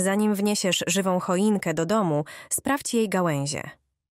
Zanim wniesiesz żywą choinkę do domu, sprawdź jej gałęzie.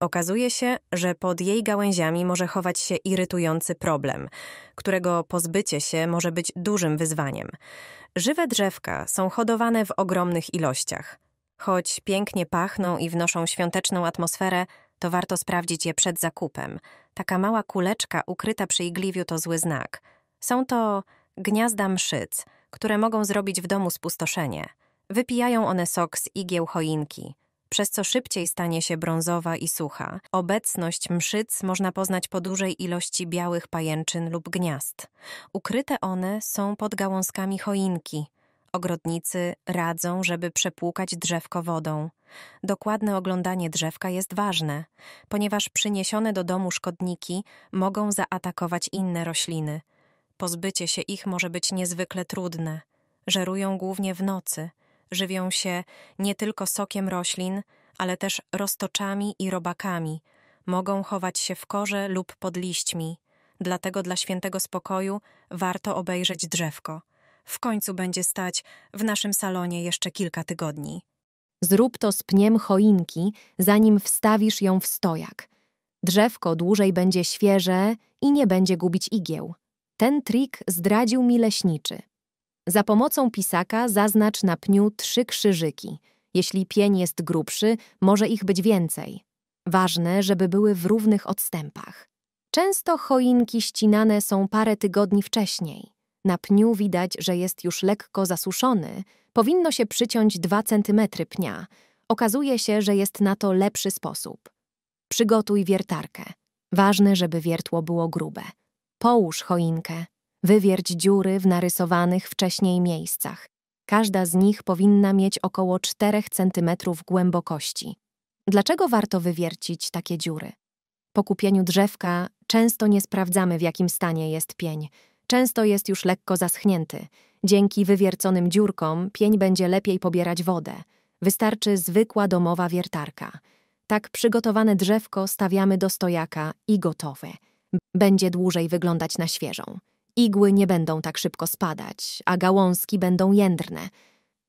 Okazuje się, że pod jej gałęziami może chować się irytujący problem, którego pozbycie się może być dużym wyzwaniem. Żywe drzewka są hodowane w ogromnych ilościach. Choć pięknie pachną i wnoszą świąteczną atmosferę, to warto sprawdzić je przed zakupem. Taka mała kuleczka ukryta przy igliwiu to zły znak. Są to gniazda mszyc, które mogą zrobić w domu spustoszenie – Wypijają one sok z igieł choinki, przez co szybciej stanie się brązowa i sucha. Obecność mszyc można poznać po dużej ilości białych pajęczyn lub gniazd. Ukryte one są pod gałązkami choinki. Ogrodnicy radzą, żeby przepłukać drzewko wodą. Dokładne oglądanie drzewka jest ważne, ponieważ przyniesione do domu szkodniki mogą zaatakować inne rośliny. Pozbycie się ich może być niezwykle trudne. Żerują głównie w nocy – Żywią się nie tylko sokiem roślin, ale też roztoczami i robakami. Mogą chować się w korze lub pod liśćmi. Dlatego dla świętego spokoju warto obejrzeć drzewko. W końcu będzie stać w naszym salonie jeszcze kilka tygodni. Zrób to z pniem choinki, zanim wstawisz ją w stojak. Drzewko dłużej będzie świeże i nie będzie gubić igieł. Ten trik zdradził mi leśniczy. Za pomocą pisaka zaznacz na pniu trzy krzyżyki. Jeśli pień jest grubszy, może ich być więcej. Ważne, żeby były w równych odstępach. Często choinki ścinane są parę tygodni wcześniej. Na pniu widać, że jest już lekko zasuszony. Powinno się przyciąć 2 cm pnia. Okazuje się, że jest na to lepszy sposób. Przygotuj wiertarkę. Ważne, żeby wiertło było grube. Połóż choinkę. Wywierć dziury w narysowanych wcześniej miejscach. Każda z nich powinna mieć około 4 cm głębokości. Dlaczego warto wywiercić takie dziury? Po kupieniu drzewka często nie sprawdzamy, w jakim stanie jest pień. Często jest już lekko zaschnięty. Dzięki wywierconym dziurkom pień będzie lepiej pobierać wodę. Wystarczy zwykła domowa wiertarka. Tak przygotowane drzewko stawiamy do stojaka i gotowe. Będzie dłużej wyglądać na świeżą. Igły nie będą tak szybko spadać, a gałązki będą jędrne.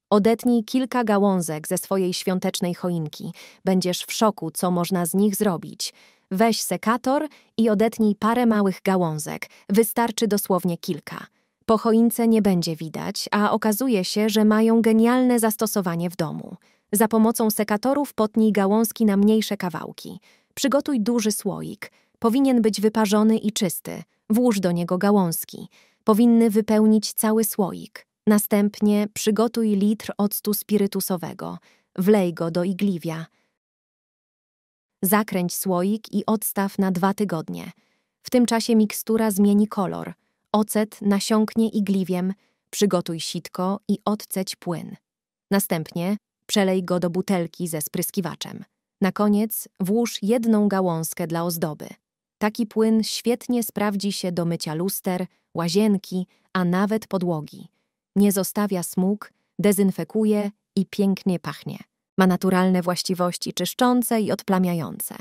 Odetnij kilka gałązek ze swojej świątecznej choinki. Będziesz w szoku, co można z nich zrobić. Weź sekator i odetnij parę małych gałązek. Wystarczy dosłownie kilka. Po choince nie będzie widać, a okazuje się, że mają genialne zastosowanie w domu. Za pomocą sekatorów potnij gałązki na mniejsze kawałki. Przygotuj duży słoik. Powinien być wyparzony i czysty. Włóż do niego gałązki. Powinny wypełnić cały słoik. Następnie przygotuj litr octu spirytusowego. Wlej go do igliwia. Zakręć słoik i odstaw na dwa tygodnie. W tym czasie mikstura zmieni kolor. Ocet nasiąknie igliwiem, przygotuj sitko i odceć płyn. Następnie przelej go do butelki ze spryskiwaczem. Na koniec włóż jedną gałązkę dla ozdoby. Taki płyn świetnie sprawdzi się do mycia luster, łazienki, a nawet podłogi. Nie zostawia smug, dezynfekuje i pięknie pachnie. Ma naturalne właściwości czyszczące i odplamiające.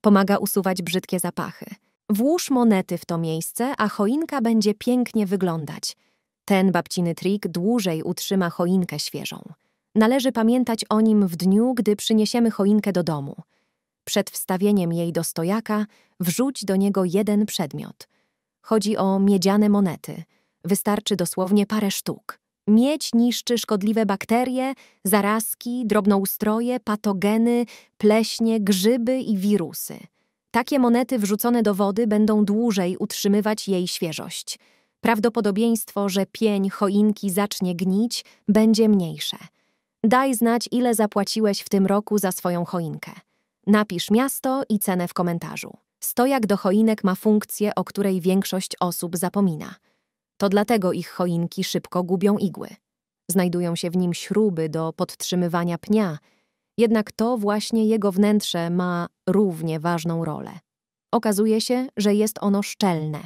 Pomaga usuwać brzydkie zapachy. Włóż monety w to miejsce, a choinka będzie pięknie wyglądać. Ten babciny trik dłużej utrzyma choinkę świeżą. Należy pamiętać o nim w dniu, gdy przyniesiemy choinkę do domu. Przed wstawieniem jej do stojaka wrzuć do niego jeden przedmiot. Chodzi o miedziane monety. Wystarczy dosłownie parę sztuk. Miedź niszczy szkodliwe bakterie, zarazki, drobnoustroje, patogeny, pleśnie, grzyby i wirusy. Takie monety wrzucone do wody będą dłużej utrzymywać jej świeżość. Prawdopodobieństwo, że pień choinki zacznie gnić, będzie mniejsze. Daj znać, ile zapłaciłeś w tym roku za swoją choinkę. Napisz miasto i cenę w komentarzu. Stojak do choinek ma funkcję, o której większość osób zapomina. To dlatego ich choinki szybko gubią igły. Znajdują się w nim śruby do podtrzymywania pnia, jednak to właśnie jego wnętrze ma równie ważną rolę. Okazuje się, że jest ono szczelne.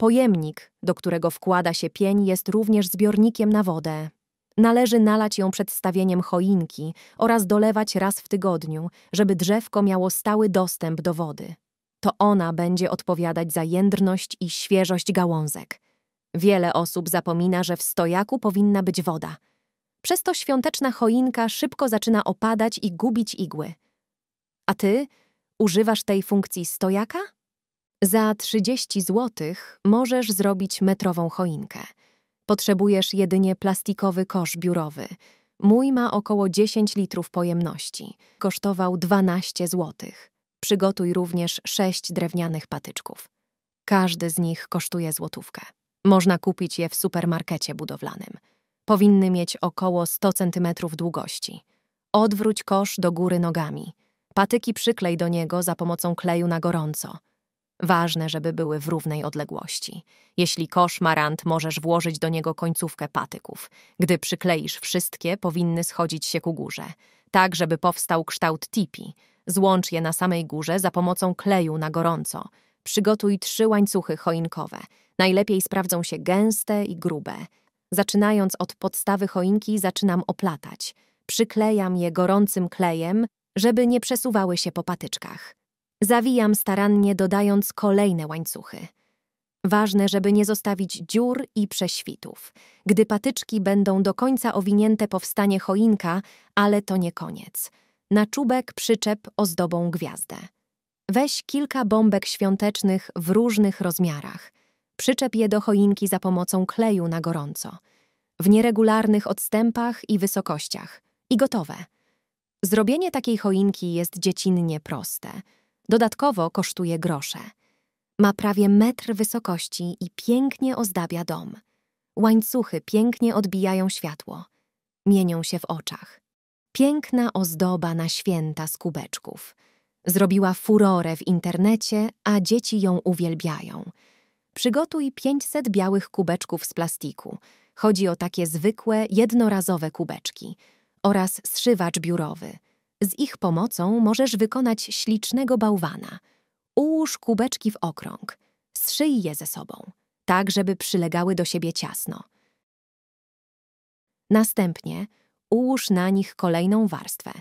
Pojemnik, do którego wkłada się pień, jest również zbiornikiem na wodę, Należy nalać ją przed stawieniem choinki oraz dolewać raz w tygodniu, żeby drzewko miało stały dostęp do wody. To ona będzie odpowiadać za jędrność i świeżość gałązek. Wiele osób zapomina, że w stojaku powinna być woda. Przez to świąteczna choinka szybko zaczyna opadać i gubić igły. A ty używasz tej funkcji stojaka? Za 30 zł możesz zrobić metrową choinkę – Potrzebujesz jedynie plastikowy kosz biurowy. Mój ma około 10 litrów pojemności. Kosztował 12 zł. Przygotuj również 6 drewnianych patyczków. Każdy z nich kosztuje złotówkę. Można kupić je w supermarkecie budowlanym. Powinny mieć około 100 cm długości. Odwróć kosz do góry nogami. Patyki przyklej do niego za pomocą kleju na gorąco. Ważne, żeby były w równej odległości. Jeśli kosz ma rant, możesz włożyć do niego końcówkę patyków. Gdy przykleisz wszystkie, powinny schodzić się ku górze, tak żeby powstał kształt tipi. Złącz je na samej górze za pomocą kleju na gorąco. Przygotuj trzy łańcuchy choinkowe. Najlepiej sprawdzą się gęste i grube. Zaczynając od podstawy choinki, zaczynam oplatać. Przyklejam je gorącym klejem, żeby nie przesuwały się po patyczkach. Zawijam starannie, dodając kolejne łańcuchy. Ważne, żeby nie zostawić dziur i prześwitów. Gdy patyczki będą do końca owinięte, powstanie choinka, ale to nie koniec. Na czubek przyczep ozdobą gwiazdę. Weź kilka bombek świątecznych w różnych rozmiarach. Przyczep je do choinki za pomocą kleju na gorąco. W nieregularnych odstępach i wysokościach. I gotowe. Zrobienie takiej choinki jest dziecinnie proste – Dodatkowo kosztuje grosze. Ma prawie metr wysokości i pięknie ozdabia dom. Łańcuchy pięknie odbijają światło. Mienią się w oczach. Piękna ozdoba na święta z kubeczków. Zrobiła furorę w internecie, a dzieci ją uwielbiają. Przygotuj 500 białych kubeczków z plastiku. Chodzi o takie zwykłe, jednorazowe kubeczki oraz zszywacz biurowy – z ich pomocą możesz wykonać ślicznego bałwana. Ułóż kubeczki w okrąg. Zszyj je ze sobą, tak żeby przylegały do siebie ciasno. Następnie ułóż na nich kolejną warstwę.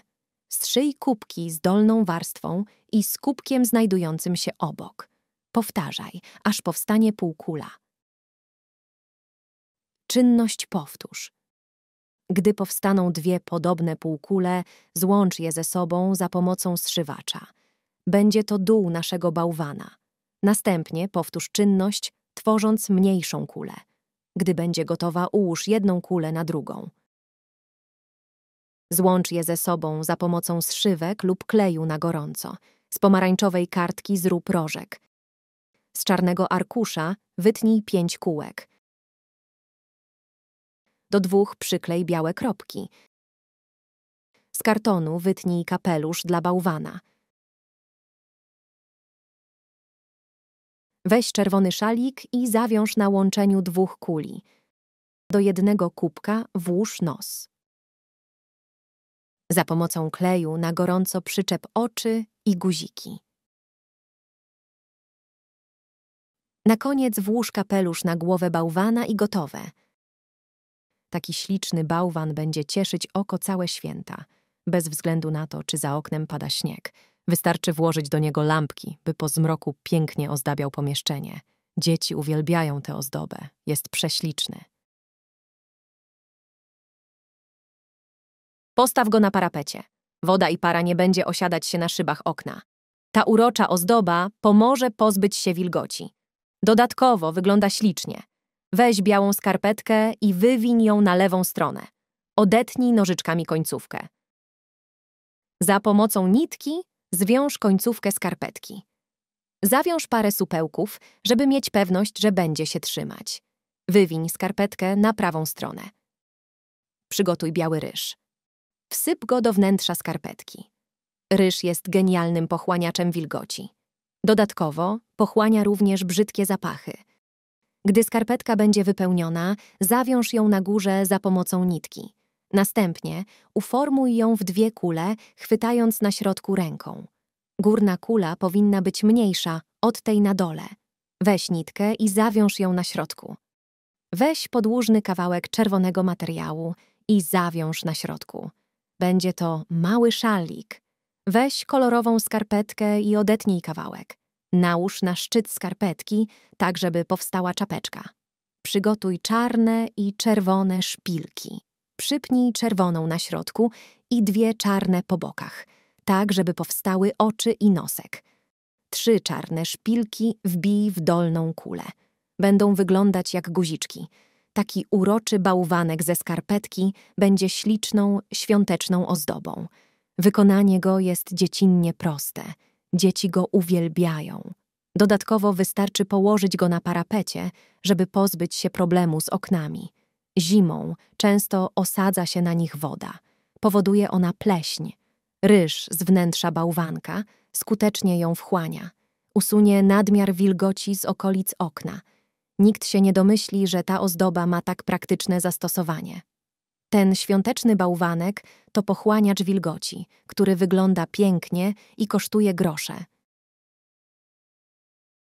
Zszyj kubki z dolną warstwą i z kubkiem znajdującym się obok. Powtarzaj, aż powstanie półkula. Czynność powtórz. Gdy powstaną dwie podobne półkule, złącz je ze sobą za pomocą zszywacza. Będzie to dół naszego bałwana. Następnie powtórz czynność, tworząc mniejszą kulę. Gdy będzie gotowa, ułóż jedną kulę na drugą. Złącz je ze sobą za pomocą zszywek lub kleju na gorąco. Z pomarańczowej kartki zrób rożek. Z czarnego arkusza wytnij pięć kółek – do dwóch przyklej białe kropki. Z kartonu wytnij kapelusz dla bałwana. Weź czerwony szalik i zawiąż na łączeniu dwóch kuli. Do jednego kubka włóż nos. Za pomocą kleju na gorąco przyczep oczy i guziki. Na koniec włóż kapelusz na głowę bałwana i gotowe. Taki śliczny bałwan będzie cieszyć oko całe święta, bez względu na to, czy za oknem pada śnieg. Wystarczy włożyć do niego lampki, by po zmroku pięknie ozdabiał pomieszczenie. Dzieci uwielbiają tę ozdobę, jest prześliczny. Postaw go na parapecie. Woda i para nie będzie osiadać się na szybach okna. Ta urocza ozdoba pomoże pozbyć się wilgoci. Dodatkowo wygląda ślicznie. Weź białą skarpetkę i wywiń ją na lewą stronę. Odetnij nożyczkami końcówkę. Za pomocą nitki zwiąż końcówkę skarpetki. Zawiąż parę supełków, żeby mieć pewność, że będzie się trzymać. Wywiń skarpetkę na prawą stronę. Przygotuj biały ryż. Wsyp go do wnętrza skarpetki. Ryż jest genialnym pochłaniaczem wilgoci. Dodatkowo pochłania również brzydkie zapachy – gdy skarpetka będzie wypełniona, zawiąż ją na górze za pomocą nitki. Następnie uformuj ją w dwie kule, chwytając na środku ręką. Górna kula powinna być mniejsza od tej na dole. Weź nitkę i zawiąż ją na środku. Weź podłużny kawałek czerwonego materiału i zawiąż na środku. Będzie to mały szalik. Weź kolorową skarpetkę i odetnij kawałek. Nałóż na szczyt skarpetki, tak żeby powstała czapeczka. Przygotuj czarne i czerwone szpilki. Przypnij czerwoną na środku i dwie czarne po bokach, tak żeby powstały oczy i nosek. Trzy czarne szpilki wbij w dolną kulę. Będą wyglądać jak guziczki. Taki uroczy bałwanek ze skarpetki będzie śliczną, świąteczną ozdobą. Wykonanie go jest dziecinnie proste – Dzieci go uwielbiają. Dodatkowo wystarczy położyć go na parapecie, żeby pozbyć się problemu z oknami. Zimą często osadza się na nich woda. Powoduje ona pleśń. Ryż z wnętrza bałwanka skutecznie ją wchłania. Usunie nadmiar wilgoci z okolic okna. Nikt się nie domyśli, że ta ozdoba ma tak praktyczne zastosowanie. Ten świąteczny bałwanek to pochłaniacz wilgoci, który wygląda pięknie i kosztuje grosze –